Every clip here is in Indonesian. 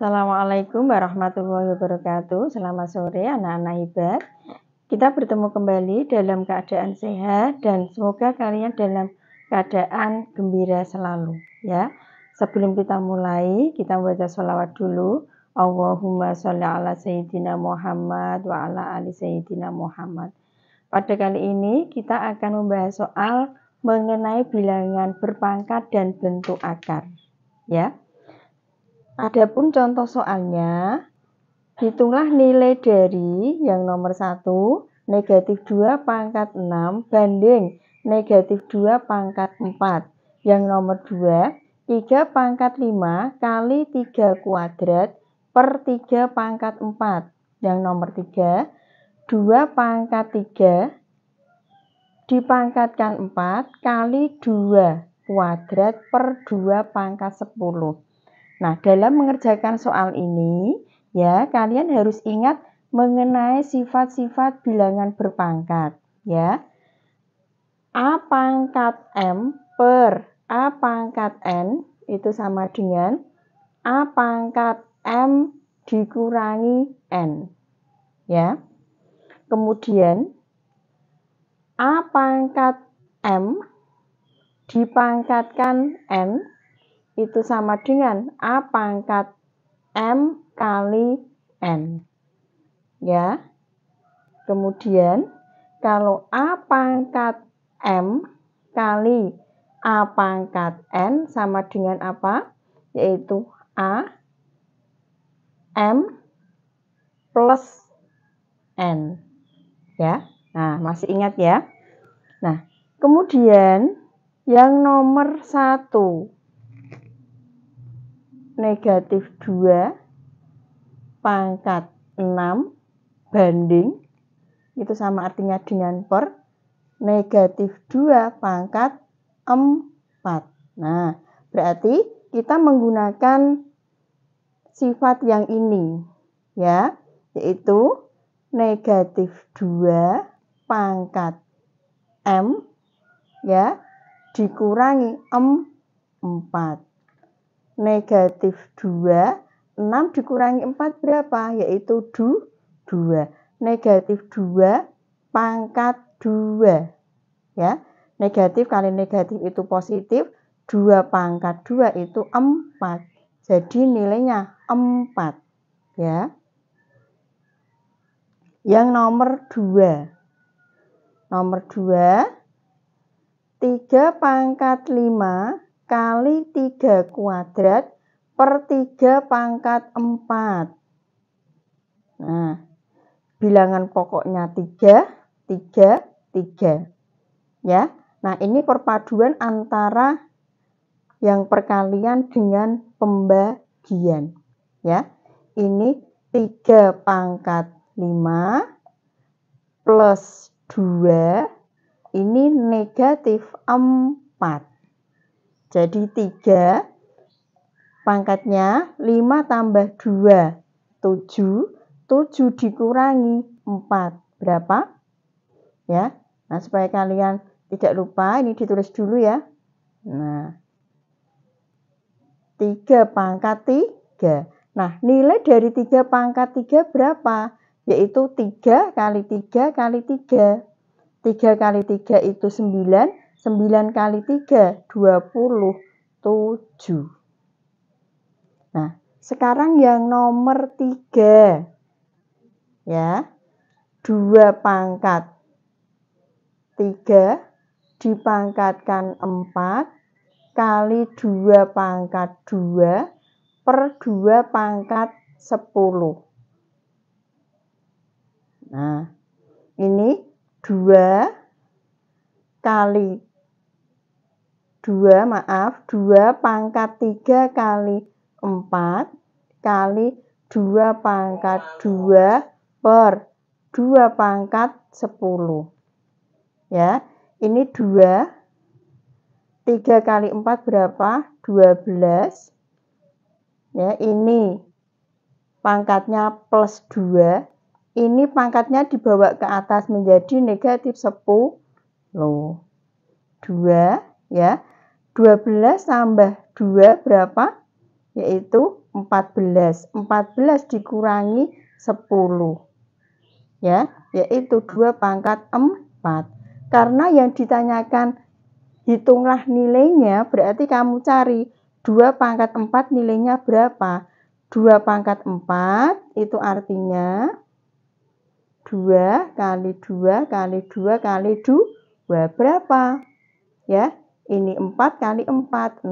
Assalamualaikum warahmatullahi wabarakatuh. Selamat sore anak-anak hebat. Kita bertemu kembali dalam keadaan sehat dan semoga kalian dalam keadaan gembira selalu ya. Sebelum kita mulai, kita baca sholawat dulu. Allahumma sholli ala sayyidina Muhammad wa ala ali sayyidina Muhammad. Pada kali ini kita akan membahas soal mengenai bilangan berpangkat dan bentuk akar. Ya. Adapun contoh soalnya, hitunglah nilai dari yang nomor 1, negatif 2 pangkat 6 banding negatif 2 pangkat 4. Yang nomor 2, 3 pangkat 5 kali 3 kuadrat per 3 pangkat 4. Yang nomor 3, 2 pangkat 3 dipangkatkan 4 kali 2 kuadrat per 2 pangkat 10. Nah, dalam mengerjakan soal ini, ya, kalian harus ingat mengenai sifat-sifat bilangan berpangkat, ya. A pangkat M per A pangkat N itu sama dengan A pangkat M dikurangi N. Ya. Kemudian A pangkat M dipangkatkan N itu sama dengan A pangkat M kali N. Ya. Kemudian, kalau A pangkat M kali A pangkat N sama dengan apa? Yaitu A M plus N. Ya. Nah, masih ingat ya? Nah, kemudian yang nomor satu negatif 2 pangkat 6 banding itu sama artinya dengan per negatif 2 pangkat 4. Nah, berarti kita menggunakan sifat yang ini ya, yaitu negatif 2 pangkat M ya dikurangi M 4 negatif 2, 6 dikurangi 4 berapa? Yaitu 2. 2. Negatif 2 pangkat 2. Ya, negatif kali negatif itu positif, 2 pangkat 2 itu 4. Jadi nilainya 4. Ya. Yang nomor 2. Nomor 2. 3 pangkat 5 kali 3 kuadrat per 3 pangkat 4. Nah, bilangan pokoknya 3, 3, 3. Ya. Nah, ini perpaduan antara yang perkalian dengan pembagian. Ya. Ini 3 pangkat 5 plus 2 ini negatif 4. Jadi 3 pangkatnya 5 tambah 2 7 7 dikurangi 4 berapa? Ya. Nah, supaya kalian tidak lupa ini ditulis dulu ya. Nah. 3 pangkat 3. Nah, nilai dari 3 pangkat 3 berapa? Yaitu 3 kali 3 kali 3. 3 kali 3 itu 9, 9 kali 3, 27. Nah, sekarang yang nomor 3. Ya. 2 pangkat 3 dipangkatkan 4 kali 2 pangkat 2 per 2 pangkat 10. Nah, ini 2 kali 2 maaf 2 pangkat 3 kali 4 kali 2 pangkat 2 per 2 pangkat 10 ya ini 2 3 kali 4 berapa 12 ya ini pangkatnya plus 2 ini pangkatnya dibawa ke atas menjadi negatif 10 2 ya 12 tambah 2 berapa? Yaitu 14. 14 dikurangi 10. Ya, yaitu 2 pangkat 4. Karena yang ditanyakan hitunglah nilainya, berarti kamu cari 2 pangkat 4 nilainya berapa? 2 pangkat 4 itu artinya 2 kali 2 kali 2 kali 2 berapa? Ya, ini 4 kali 4, 16.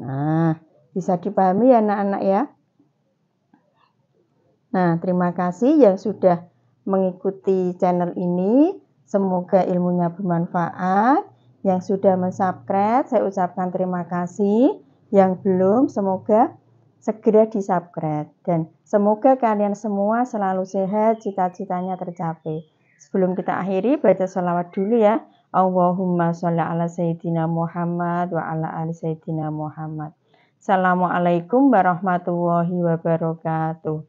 Nah, bisa dipahami ya anak-anak ya. Nah, terima kasih yang sudah mengikuti channel ini. Semoga ilmunya bermanfaat. Yang sudah mensubscribe, saya ucapkan terima kasih. Yang belum, semoga segera di-subscribe. Dan semoga kalian semua selalu sehat, cita-citanya tercapai. Sebelum kita akhiri, baca selawat dulu ya. Allahumma sholli ala sayyidina Muhammad wa ala ali sayyidina Muhammad. Assalamualaikum warahmatullahi wabarakatuh.